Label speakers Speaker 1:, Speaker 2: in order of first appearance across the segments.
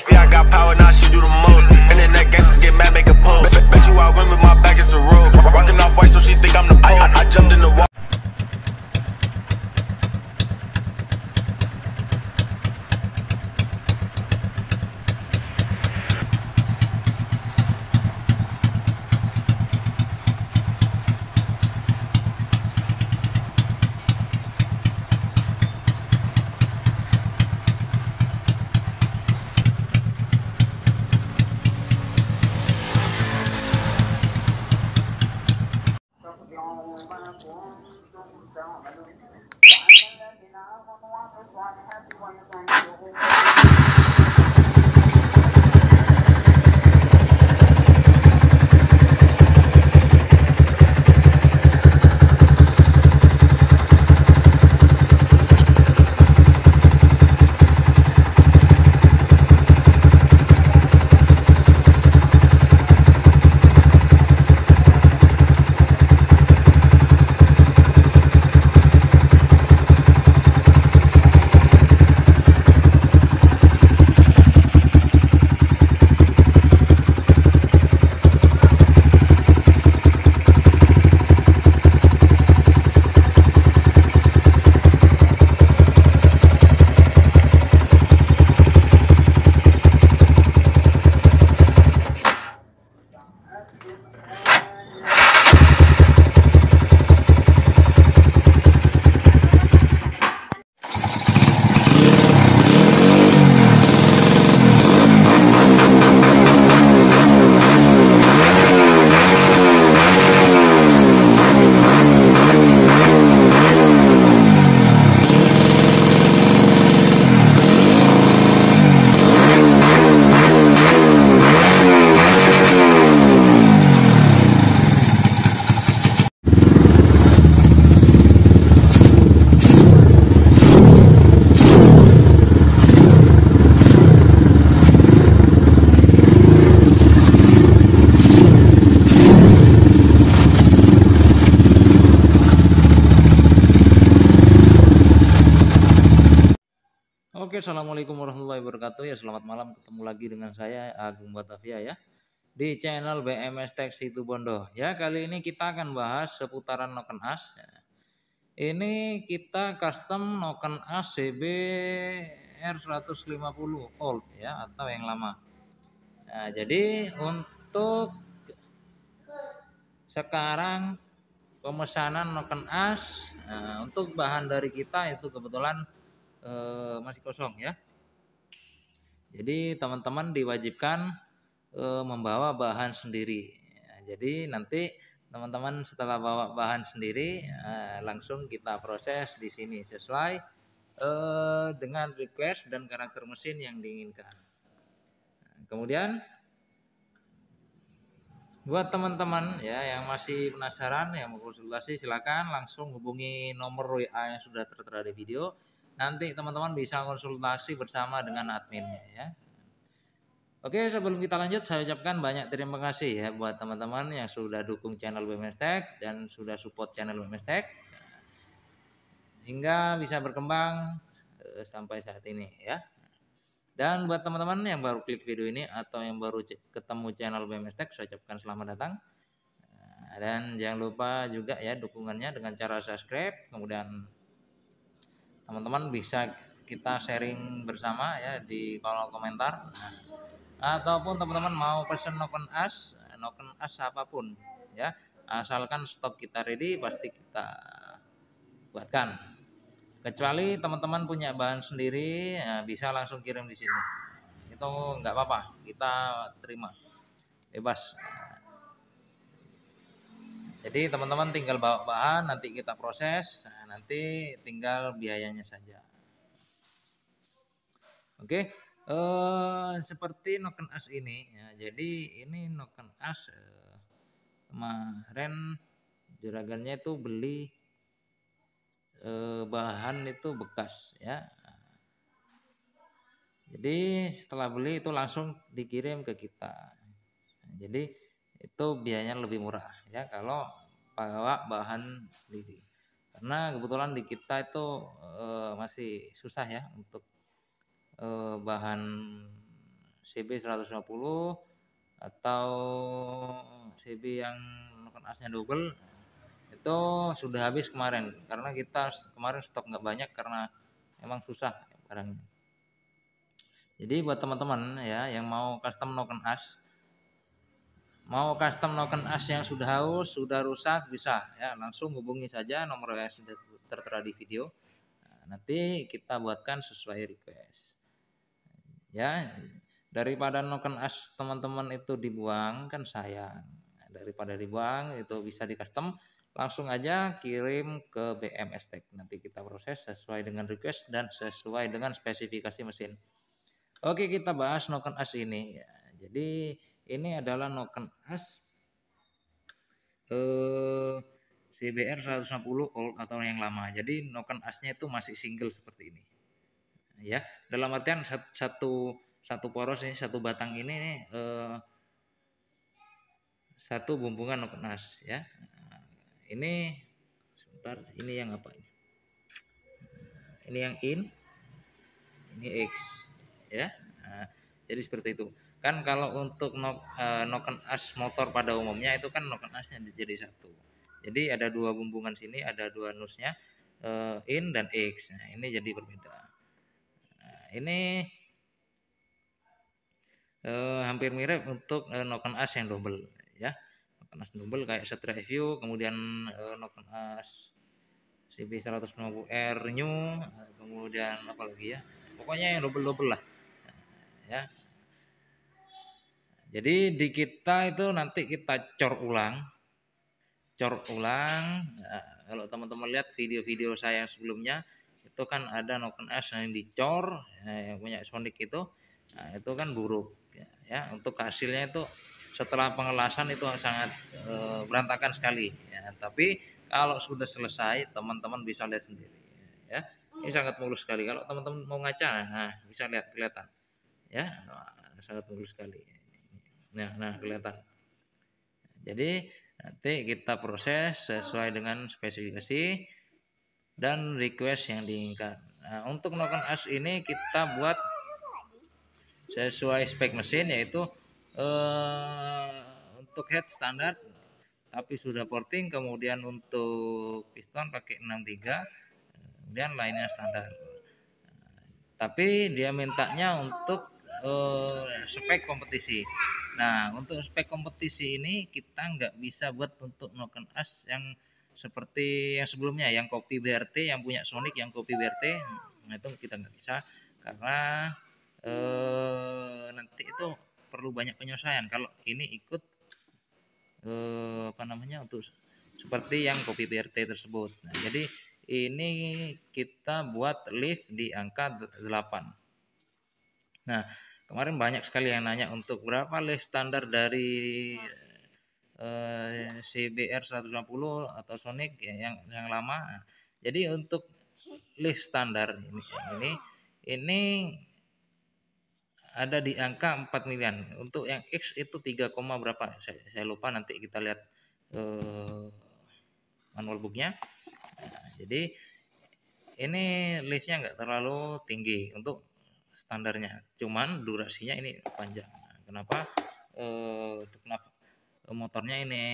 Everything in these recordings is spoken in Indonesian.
Speaker 1: se I got Thank dạ. you. assalamualaikum warahmatullahi wabarakatuh. Ya, selamat malam. Ketemu lagi dengan saya Agung Batavia ya di channel BMS Tech Situ Bondo. Ya, kali ini kita akan bahas seputaran noken as. Ya. Ini kita custom noken as CB R150 old ya atau yang lama. Nah, jadi untuk sekarang pemesanan noken as nah, untuk bahan dari kita itu kebetulan Eh, masih kosong ya. Jadi teman-teman diwajibkan eh, membawa bahan sendiri. Jadi nanti teman-teman setelah bawa bahan sendiri eh, langsung kita proses di sini sesuai dengan request dan karakter mesin yang diinginkan. Kemudian buat teman-teman ya yang masih penasaran yang mau konsultasi silakan langsung hubungi nomor WA yang sudah tertera di video Nanti teman-teman bisa konsultasi bersama dengan adminnya ya. Oke, sebelum kita lanjut saya ucapkan banyak terima kasih ya buat teman-teman yang sudah dukung channel BMS Tech dan sudah support channel BMS Tech hingga bisa berkembang eh, sampai saat ini ya. Dan buat teman-teman yang baru klik video ini atau yang baru ketemu channel BMS Tech saya ucapkan selamat datang. Eh, dan jangan lupa juga ya dukungannya dengan cara subscribe kemudian teman-teman bisa kita sharing bersama ya di kolom komentar ataupun teman-teman mau pesen noken as noken as apapun ya asalkan stok kita ready pasti kita buatkan kecuali teman-teman punya bahan sendiri ya, bisa langsung kirim di sini itu nggak apa-apa kita terima bebas jadi teman-teman tinggal bawa bahan, nanti kita proses, nah, nanti tinggal biayanya saja. Oke, okay. Eh, seperti noken as ini, ya, jadi ini noken as uh, kemarin juragannya itu beli uh, bahan itu bekas ya. Jadi setelah beli itu langsung dikirim ke kita. Jadi itu biayanya lebih murah ya kalau bawa bahan sendiri karena kebetulan di kita itu e, masih susah ya untuk e, bahan CB 150 atau CB yang menggunakan asnya double itu sudah habis kemarin karena kita kemarin stok nggak banyak karena emang susah barangnya jadi buat teman-teman ya yang mau custom noken as mau custom noken as yang sudah haus sudah rusak bisa ya langsung hubungi saja nomor yang sudah tertera di video nah, nanti kita buatkan sesuai request ya daripada noken as teman-teman itu dibuang kan sayang daripada dibuang itu bisa di custom langsung aja kirim ke BMS Tech nanti kita proses sesuai dengan request dan sesuai dengan spesifikasi mesin oke kita bahas noken as ini ya, jadi ini adalah noken as eh, CBR 160 old atau yang lama. Jadi noken asnya itu masih single seperti ini. Ya, dalam artian satu satu poros ini satu batang ini eh, satu bumbungan noken as ya. Ini sebentar ini yang apa ini? Ini yang in, ini x ya. Nah, jadi seperti itu kan kalau untuk noken eh, as motor pada umumnya itu kan noken asnya jadi satu jadi ada dua bumbungan sini ada dua nusnya uh, in dan x nah ini jadi berbeda nah, ini uh, hampir mirip untuk noken as yang double ya noken as double kayak set review kemudian noken as CB 150R new kemudian apa lagi ya pokoknya yang double double lah ya jadi di kita itu nanti kita cor ulang, cor ulang. Nah, kalau teman-teman lihat video-video saya yang sebelumnya, itu kan ada Noken S yang dicor, ya, yang punya Sonic itu, nah, itu kan buruk. Ya, ya untuk hasilnya itu setelah pengelasan itu sangat e, berantakan sekali. Ya, tapi kalau sudah selesai, teman-teman bisa lihat sendiri. Ya, ini sangat mulus sekali. Kalau teman-teman mau ngaca, nah, bisa lihat kelihatan. Ya, nah, sangat mulus sekali. Ya, nah kelihatan. Jadi nanti kita proses sesuai dengan spesifikasi dan request yang diinginkan. Nah, untuk melakukan as ini kita buat sesuai spek mesin yaitu eh, untuk head standar tapi sudah porting kemudian untuk piston pakai 63 kemudian lainnya standar tapi dia mintanya untuk uh, spek kompetisi. Nah, untuk spek kompetisi ini kita nggak bisa buat untuk noken as yang seperti yang sebelumnya, yang kopi BRT, yang punya Sonic, yang kopi BRT, nah itu kita nggak bisa karena eh, nanti itu perlu banyak penyelesaian. Kalau ini ikut eh, apa namanya untuk seperti yang kopi BRT tersebut. Nah, jadi ini kita buat lift di angka 8. Nah, kemarin banyak sekali yang nanya untuk berapa list standar dari iya. eh, CBR 150 atau Sonic ya, yang yang lama. Jadi untuk list standar ini ini ini ada di angka 4 miliar. Untuk yang X itu 3, berapa? Saya, saya lupa nanti kita lihat eh, manual booknya. Nah, jadi ini liftnya nggak terlalu tinggi untuk standarnya cuman durasinya ini panjang nah, kenapa eh, untuk eh, motornya ini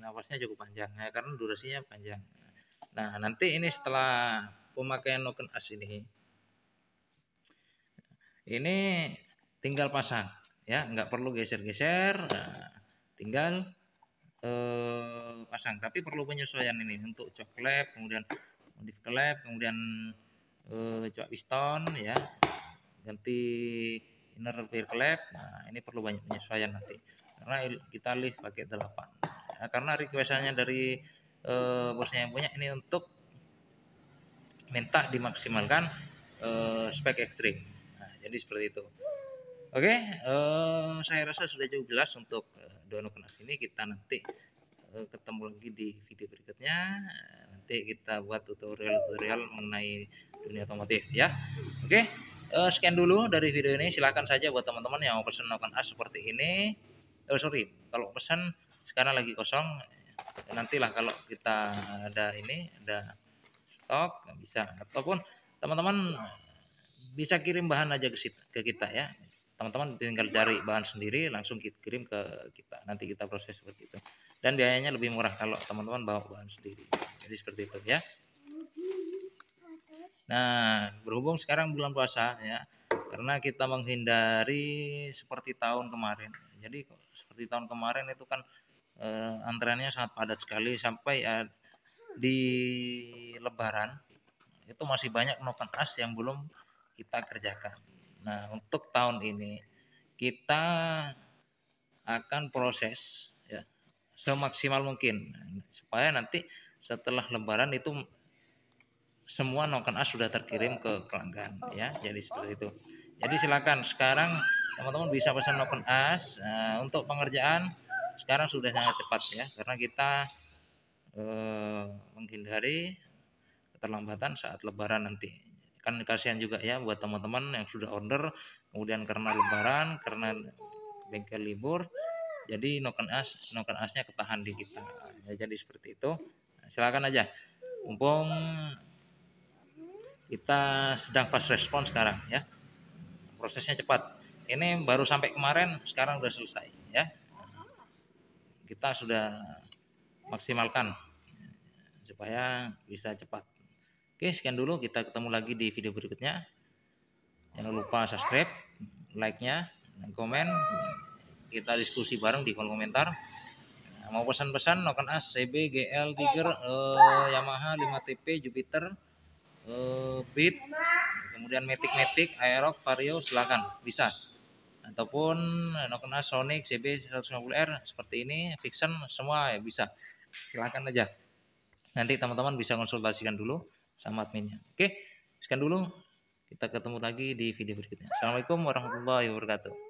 Speaker 1: nafasnya cukup panjang ya karena durasinya panjang nah nanti ini setelah pemakaian noken as ini ini tinggal pasang ya nggak perlu geser-geser nah, tinggal eh, pasang tapi perlu penyesuaian ini untuk klep kemudian modif klep kemudian eh, piston ya ganti inner circle nah ini perlu banyak penyesuaian nanti karena kita lift pakai 8 nah, karena requestannya dari uh, bosnya yang punya ini untuk minta dimaksimalkan uh, spek ekstrim nah, jadi seperti itu oke okay, uh, eh, saya rasa sudah cukup jelas untuk uh, dono kenas sini. kita nanti uh, ketemu lagi di video berikutnya nanti kita buat tutorial-tutorial mengenai dunia otomotif ya oke okay? uh, eh, scan dulu dari video ini silahkan saja buat teman-teman yang mau pesan noken as seperti ini oh sorry kalau pesan sekarang lagi kosong nantilah kalau kita ada ini ada stok bisa ataupun teman-teman bisa kirim bahan aja ke, ke kita ya teman-teman tinggal cari bahan sendiri langsung kirim ke kita nanti kita proses seperti itu dan biayanya lebih murah kalau teman-teman bawa bahan sendiri jadi seperti itu ya Nah, berhubung sekarang bulan puasa ya, karena kita menghindari seperti tahun kemarin. Jadi seperti tahun kemarin itu kan e, antreannya sangat padat sekali sampai e, di Lebaran itu masih banyak noken as yang belum kita kerjakan. Nah, untuk tahun ini kita akan proses ya semaksimal mungkin supaya nanti setelah Lebaran itu semua noken as sudah terkirim ke pelanggan oh. ya jadi seperti itu jadi silakan sekarang teman-teman bisa pesan noken as nah, eh, untuk pengerjaan sekarang sudah sangat cepat ya karena kita eh, menghindari keterlambatan saat lebaran nanti kan kasihan juga ya buat teman-teman yang sudah order kemudian karena lebaran karena bengkel libur jadi noken as noken asnya ketahan di kita ya, jadi seperti itu nah, silakan aja mumpung kita sedang fast response sekarang ya prosesnya cepat ini baru sampai kemarin sekarang sudah selesai ya kita sudah maksimalkan supaya bisa cepat oke sekian dulu kita ketemu lagi di video berikutnya jangan lupa subscribe like-nya dan komen kita diskusi bareng di kolom komentar mau pesan-pesan Noken As CB GL Tiger eh, Yamaha 5TP Jupiter uh, beat kemudian metik metik Aerox, vario silakan bisa ataupun eh, Nokna Sonic CB 150R seperti ini fiction semua ya bisa silakan aja nanti teman-teman bisa konsultasikan dulu sama adminnya oke sekian dulu kita ketemu lagi di video berikutnya assalamualaikum warahmatullahi wabarakatuh